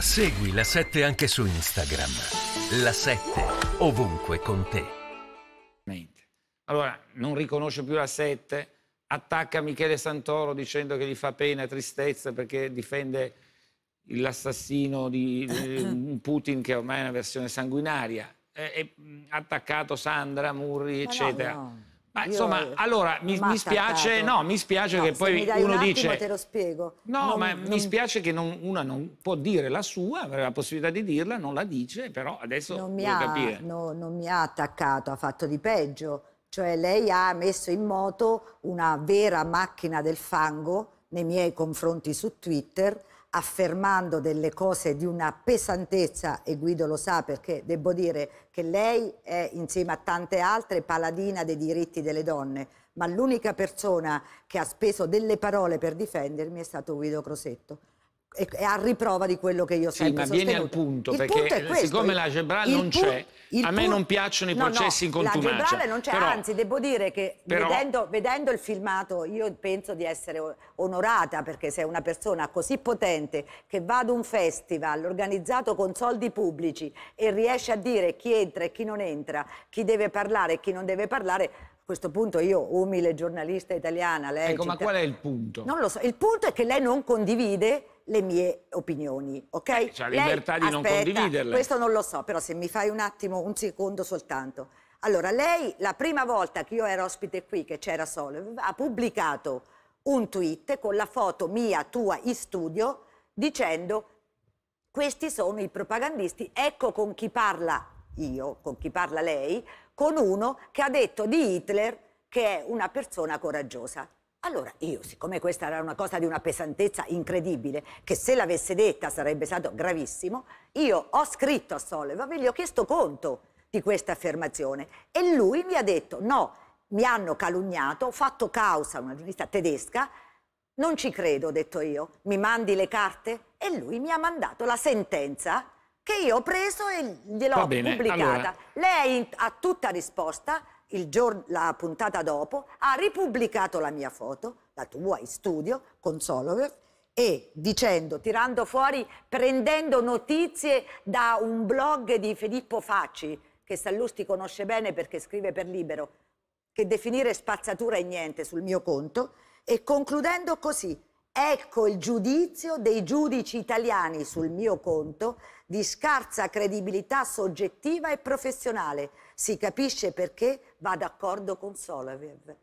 Segui la 7 anche su Instagram. La 7 ovunque con te. Allora, non riconosce più la 7, attacca Michele Santoro dicendo che gli fa pena e tristezza perché difende l'assassino di, Putin che ormai è una versione sanguinaria. È, attaccato Sandra, Murri, Ma eccetera. No, no. Ma insomma, io, allora mi, mi spiace, no, mi spiace no, che poi uno un dice. te lo spiego. No, non, ma non... mi spiace che non, una non può dire la sua, aveva la possibilità di dirla, non la dice, però adesso non mi ha, capire. No, non mi ha attaccato, ha fatto di peggio. Cioè, lei ha messo in moto una vera macchina del fango nei miei confronti su Twitter affermando delle cose di una pesantezza, e Guido lo sa perché devo dire che lei è insieme a tante altre paladina dei diritti delle donne, ma l'unica persona che ha speso delle parole per difendermi è stato Guido Crosetto è, è a riprova di quello che io sì, sempre Sì, ma vieni al punto, il perché punto siccome la Gebrale non c'è, a me non piacciono i processi no, no, in contumacia. La Gebrale non c'è, anzi, devo dire che però, vedendo, vedendo, il filmato io penso di essere onorata, perché se una persona così potente che va ad un festival organizzato con soldi pubblici e riesce a dire chi entra e chi non entra, chi deve parlare e chi non deve parlare, a questo punto io, umile giornalista italiana, lei... Ecco, città... ma qual è il punto? Non lo so, il punto è che lei non condivide le mie opinioni, ok? Eh, C'è cioè, la libertà lei, di non condividerle. Questo non lo so, però se mi fai un attimo, un secondo soltanto. Allora, lei la prima volta che io ero ospite qui, che c'era solo, ha pubblicato un tweet con la foto mia, tua, in studio, dicendo questi sono i propagandisti, ecco con chi parla io, con chi parla lei, con uno che ha detto di Hitler che è una persona coraggiosa. Allora io, siccome questa era una cosa di una pesantezza incredibile, che se l'avesse detta sarebbe stato gravissimo, io ho scritto a Sollevov e gli ho chiesto conto di questa affermazione e lui mi ha detto no, mi hanno calunniato, ho fatto causa a una giornalista tedesca, non ci credo, ho detto io, mi mandi le carte? E lui mi ha mandato la sentenza che io ho preso e gliel'ho pubblicata. Allora... Lei ha tutta risposta giorno, la puntata dopo, ha ripubblicato la mia foto, la tua in studio, con Solover, e dicendo, tirando fuori, prendendo notizie da un blog di Filippo Facci, che Sallusti conosce bene perché scrive per Libero, che definire spazzatura è niente sul mio conto, e concludendo così, ecco il giudizio dei giudici italiani sul mio conto di scarsa credibilità soggettiva e professionale. Si capisce perché va d'accordo con Solavev,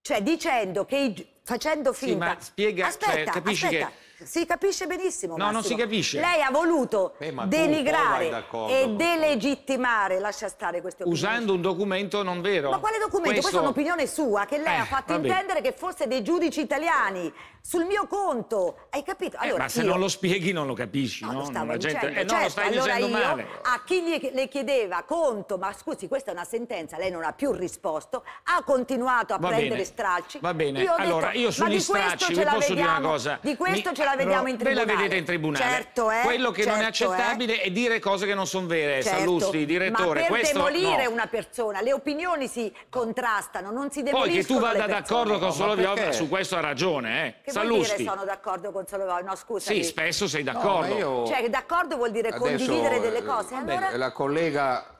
cioè dicendo che i, facendo finta. Sì, ma spiega, cioè, aspetta, cioè, aspetta. Che... Si capisce benissimo. No, Massimo. non si capisce. Lei ha voluto Beh, denigrare e delegittimare, lascia stare queste opinioni. Usando un documento non vero. Ma quale documento? Questo... Questa è un'opinione sua che lei eh, ha fatto vabbè. intendere che fosse dei giudici italiani sul mio conto. Hai capito? Eh, allora, eh, ma se io... non lo spieghi non lo capisci, no? Eh, no? Lo stavo La gente... eh, certo, no, lo stai allora dicendo io, male. A chi gli, le chiedeva conto, ma scusi, questa è una sentenza, lei non ha più risposto, ha continuato a Va prendere bene. stralci. Va bene. Io allora, io sugli stracci vi posso vediamo, dire una cosa. Di questo mi, ce la vediamo no, in tribunale. Ve la vedete in tribunale. Certo, eh, Quello che certo, non è certo, eh. accettabile eh. è dire cose che non sono vere, certo, Sallusti, direttore. Ma per questo, demolire no. una persona, le opinioni si contrastano, non si demoliscono Poi che tu vada d'accordo con Soloviov, su questo ha ragione, eh. Che vuol Dire, sono d'accordo con Soloviov? No, scusami. Sì, spesso sei d'accordo. No, io... Cioè, d'accordo vuol dire condividere delle eh, cose. La collega